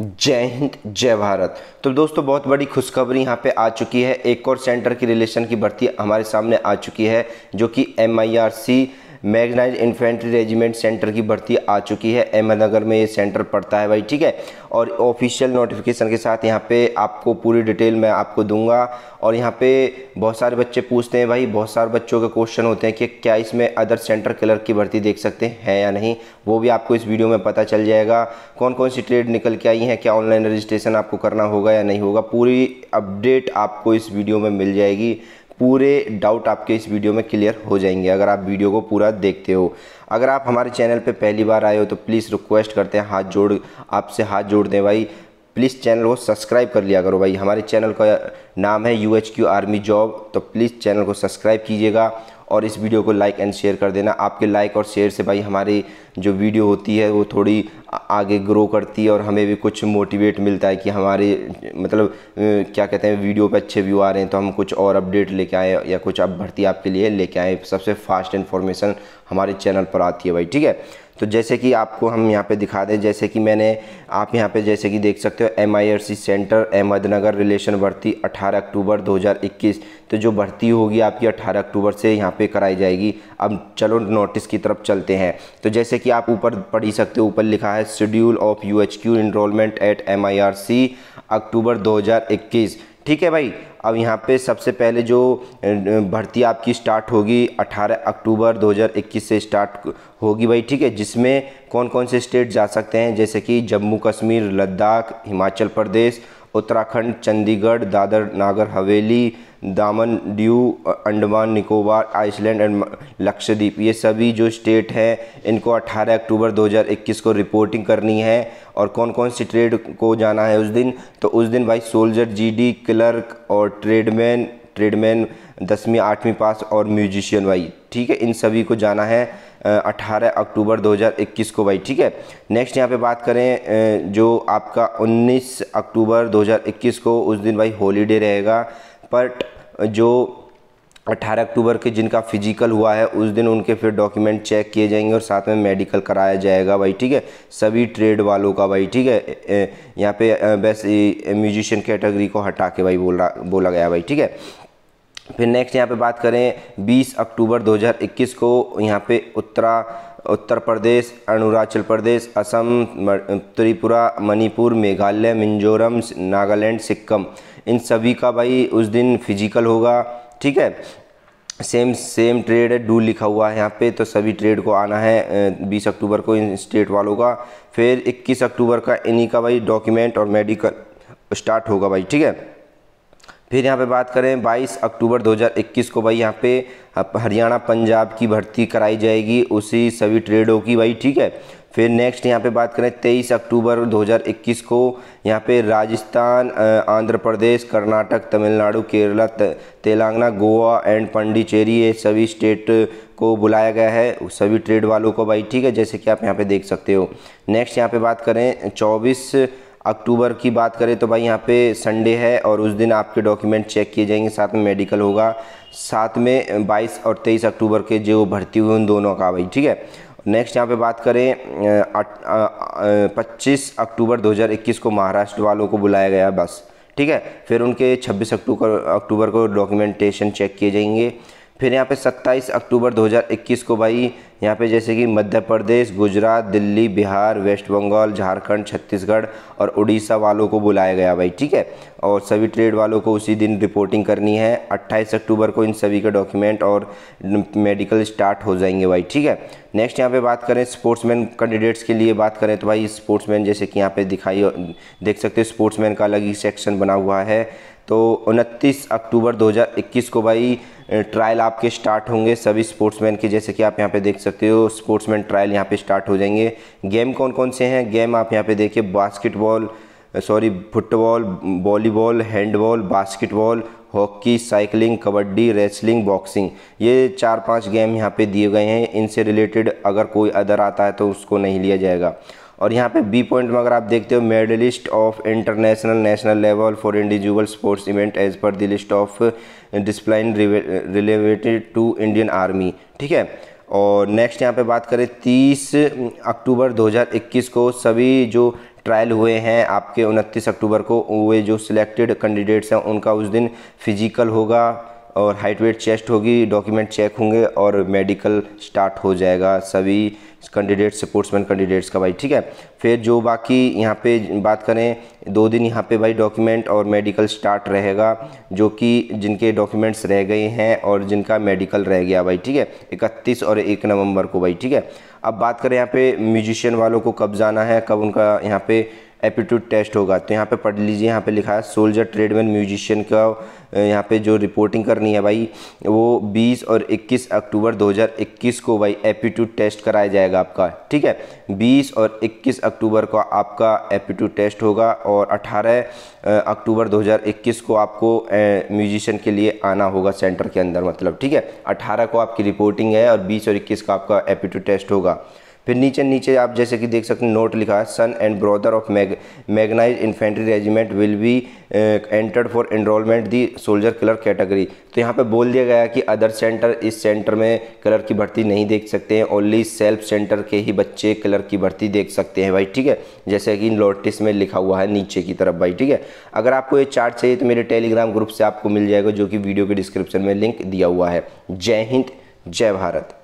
जय हिंद जय भारत तो दोस्तों बहुत बड़ी खुशखबरी यहाँ पे आ चुकी है एक और सेंटर की रिलेशन की भर्ती हमारे सामने आ चुकी है जो कि M I R C mechanised infantry regiment centre की भर्ती आ चुकी है अहमदनगर में ये सेंटर पड़ता है भाई ठीक है और ऑफिशियल नोटिफिकेशन के साथ यहाँ पे आपको पूरी डिटेल मैं आपको दूंगा और यहाँ पे बहुत सारे बच्चे पूछते हैं भाई बहुत सारे बच्चों के क्वेश्चन होते हैं कि क्या इसमें अदर सेंटर क्लर्क की भर्ती देख सकते हैं या नहीं वो भी आपको इस वीडियो में पता चल जाएगा कौन कौन सी ट्रेड निकल के आई हैं क्या ऑनलाइन रजिस्ट्रेशन आपको करना होगा या नहीं होगा पूरी अपडेट आपको इस वीडियो में मिल जाएगी पूरे डाउट आपके इस वीडियो में क्लियर हो जाएंगे अगर आप वीडियो को पूरा देखते हो अगर आप हमारे चैनल पे पहली बार आए हो तो प्लीज़ रिक्वेस्ट करते हैं हाथ जोड़ आपसे हाथ जोड़ दें भाई प्लीज़ चैनल को सब्सक्राइब कर लिया करो भाई हमारे चैनल का नाम है यू आर्मी जॉब तो प्लीज़ चैनल को सब्सक्राइब कीजिएगा और इस वीडियो को लाइक एंड शेयर कर देना आपके लाइक और शेयर से भाई हमारी जो वीडियो होती है वो थोड़ी आगे ग्रो करती है और हमें भी कुछ मोटिवेट मिलता है कि हमारे मतलब क्या कहते हैं वीडियो पे अच्छे व्यू आ रहे हैं तो हम कुछ और अपडेट लेके आए या कुछ अब भर्ती आपके लिए लेके आए सबसे फास्ट इन्फॉर्मेशन हमारे चैनल पर आती है भाई ठीक है तो जैसे कि आपको हम यहाँ पे दिखा दें जैसे कि मैंने आप यहाँ पे जैसे कि देख सकते हो M I R C centre Ahmednagar relation भर्ती 18 अक्टूबर 2021 तो जो भर्ती होगी आपकी 18 अक्टूबर से यहाँ पे कराई जाएगी अब चलो नोटिस की तरफ चलते हैं तो जैसे कि आप ऊपर पढ़ ही सकते हो ऊपर लिखा है schedule of U H Q at M I R C अक्टूबर दो ठीक है भाई अब यहाँ पे सबसे पहले जो भर्ती आपकी स्टार्ट होगी 18 अक्टूबर 2021 से स्टार्ट होगी भाई ठीक है जिसमें कौन कौन से स्टेट जा सकते हैं जैसे कि जम्मू कश्मीर लद्दाख हिमाचल प्रदेश उत्तराखंड चंडीगढ़ दादर नागर हवेली दामन ड्यू अंडमान निकोबार आइसलैंड एंड लक्षद्वीप ये सभी जो स्टेट हैं इनको 18 अक्टूबर 2021 को रिपोर्टिंग करनी है और कौन कौन सी ट्रेड को जाना है उस दिन तो उस दिन भाई सोल्जर जीडी क्लर्क और ट्रेडमैन ट्रेडमैन दसवीं आठवीं पास और म्यूजिशियन भाई ठीक है इन सभी को जाना है 18 अक्टूबर 2021 को भाई ठीक है नेक्स्ट यहाँ पे बात करें जो आपका 19 अक्टूबर 2021 को उस दिन भाई हॉलीडे रहेगा बट जो 18 अक्टूबर के जिनका फिजिकल हुआ है उस दिन उनके फिर डॉक्यूमेंट चेक किए जाएंगे और साथ में मेडिकल कराया जाएगा भाई ठीक है सभी ट्रेड वालों का भाई ठीक है यहाँ पे बस म्यूजिशियन कैटेगरी को हटा के भाई बोला बोला गया भाई ठीक है फिर नेक्स्ट यहाँ पे बात करें 20 अक्टूबर 2021 को यहाँ पे उत्तरा उत्तर प्रदेश अरुणाचल प्रदेश असम त्रिपुरा मणिपुर मेघालय मिजोरम नागालैंड सिक्किम इन सभी का भाई उस दिन फिजिकल होगा ठीक है सेम सेम ट्रेड है डू लिखा हुआ है यहाँ पे तो सभी ट्रेड को आना है 20 अक्टूबर को इन स्टेट वालों का फिर 21 अक्टूबर का इन्हीं का भाई डॉक्यूमेंट और मेडिकल स्टार्ट होगा भाई ठीक है फिर यहाँ पे बात करें 22 अक्टूबर 2021 को भाई यहाँ पे हरियाणा पंजाब की भर्ती कराई जाएगी उसी सभी ट्रेडों की भाई ठीक है फिर नेक्स्ट यहाँ पे बात करें 23 अक्टूबर 2021 को यहाँ पे राजस्थान आंध्र प्रदेश कर्नाटक तमिलनाडु केरला तेलंगाना गोवा एंड पंडिचेरी ये सभी स्टेट को बुलाया गया है सभी ट्रेड वालों को भाई ठीक है जैसे कि आप यहाँ पे देख सकते हो नेक्स्ट यहाँ पे बात करें 24 अक्टूबर की बात करें तो भाई यहाँ पे संडे है और उस दिन आपके डॉक्यूमेंट चेक किए जाएंगे साथ में मेडिकल होगा साथ में 22 और 23 अक्टूबर के जो भर्ती हुई उन दोनों का भाई ठीक है नेक्स्ट यहाँ पे बात करें पच्चीस अक्टूबर 2021 को महाराष्ट्र वालों को बुलाया गया बस ठीक है फिर उनके छब्बीस अक्टूबर अक्टूबर को डॉक्यूमेंटेशन चेक किए जाएंगे फिर यहाँ पे 27 अक्टूबर 2021 को भाई यहाँ पे जैसे कि मध्य प्रदेश गुजरात दिल्ली बिहार वेस्ट बंगाल झारखंड छत्तीसगढ़ और उड़ीसा वालों को बुलाया गया भाई ठीक है और सभी ट्रेड वालों को उसी दिन रिपोर्टिंग करनी है 28 अक्टूबर को इन सभी के डॉक्यूमेंट और मेडिकल स्टार्ट हो जाएंगे भाई ठीक है नेक्स्ट यहाँ पर बात करें स्पोर्ट्स कैंडिडेट्स के लिए बात करें तो भाई स्पोर्ट्स जैसे कि यहाँ पे दिखाई देख सकते हो का अलग ही सेक्शन बना हुआ है तो 29 अक्टूबर 2021 को भाई ट्रायल आपके स्टार्ट होंगे सभी स्पोर्ट्समैन के जैसे कि आप यहाँ पे देख सकते हो स्पोर्ट्समैन ट्रायल यहाँ पे स्टार्ट हो जाएंगे गेम कौन कौन से हैं गेम आप यहाँ पे देखिए basketball sorry football volleyball handball basketball hockey cycling kabaddi wrestling boxing ये चार पांच गेम यहाँ पर दिए गए हैं इनसे रिलेटेड अगर कोई अदर आता है तो उसको नहीं लिया जाएगा और यहाँ पे बी पॉइंट में अगर आप देखते हो medallist of international national level for individual sports event as per the list of discipline related to Indian Army ठीक है और नेक्स्ट यहाँ पे बात करें 30 अक्टूबर 2021 को सभी जो ट्रायल हुए हैं आपके 29 अक्टूबर को वे जो सिलेक्टेड कैंडिडेट्स हैं उनका उस दिन फिजिकल होगा और हाइट वेट चेस्ट होगी डॉक्यूमेंट चेक होंगे और मेडिकल स्टार्ट हो जाएगा सभी कैंडिडेट्स स्पोर्ट्समैन कैंडिडेट्स का भाई ठीक है फिर जो बाकी यहाँ पे बात करें दो दिन यहाँ पे भाई डॉक्यूमेंट और मेडिकल स्टार्ट रहेगा जो कि जिनके डॉक्यूमेंट्स रह गए हैं और जिनका मेडिकल रह गया भाई ठीक है इकतीस और एक नवंबर को भाई ठीक है अब बात करें यहाँ पे म्यूजिशियन वालों को कब जाना है कब उनका यहाँ पे एप्टीट्यूड टेस्ट होगा तो यहाँ पे पढ़ लीजिए यहाँ पे लिखा है सोल्जर ट्रेडमैन म्यूजिशियन का यहाँ पे जो रिपोर्टिंग करनी है भाई वो 20 और 21 अक्टूबर 2021 को भाई एप्टीट्यूड टेस्ट कराया जाएगा आपका ठीक है 20 और 21 अक्टूबर को आपका एप्टीट्यूड टेस्ट होगा और 18 अक्टूबर 2021 को आपको म्यूजिशियन के लिए आना होगा सेंटर के अंदर मतलब ठीक है अठारह को आपकी रिपोर्टिंग है और बीस और इक्कीस का आपका एप्टीट्यूड टेस्ट होगा फिर नीचे नीचे आप जैसे कि देख सकते हैं नोट लिखा है son and brother of mech mechanised infantry regiment will be entered for enrolment the soldier colour category तो यहाँ पे बोल दिया गया कि अदर सेंटर इस सेंटर में कलर की भर्ती नहीं देख सकते हैं ओनली सेल्फ सेंटर के ही बच्चे कलर की भर्ती देख सकते हैं भाई ठीक है जैसे कि नोटिस में लिखा हुआ है नीचे की तरफ भाई ठीक है अगर आपको ये चार्ट चाहिए तो मेरे टेलीग्राम ग्रुप से आपको मिल जाएगा जो कि वीडियो के डिस्क्रिप्शन में लिंक दिया हुआ है जय हिंद जय भारत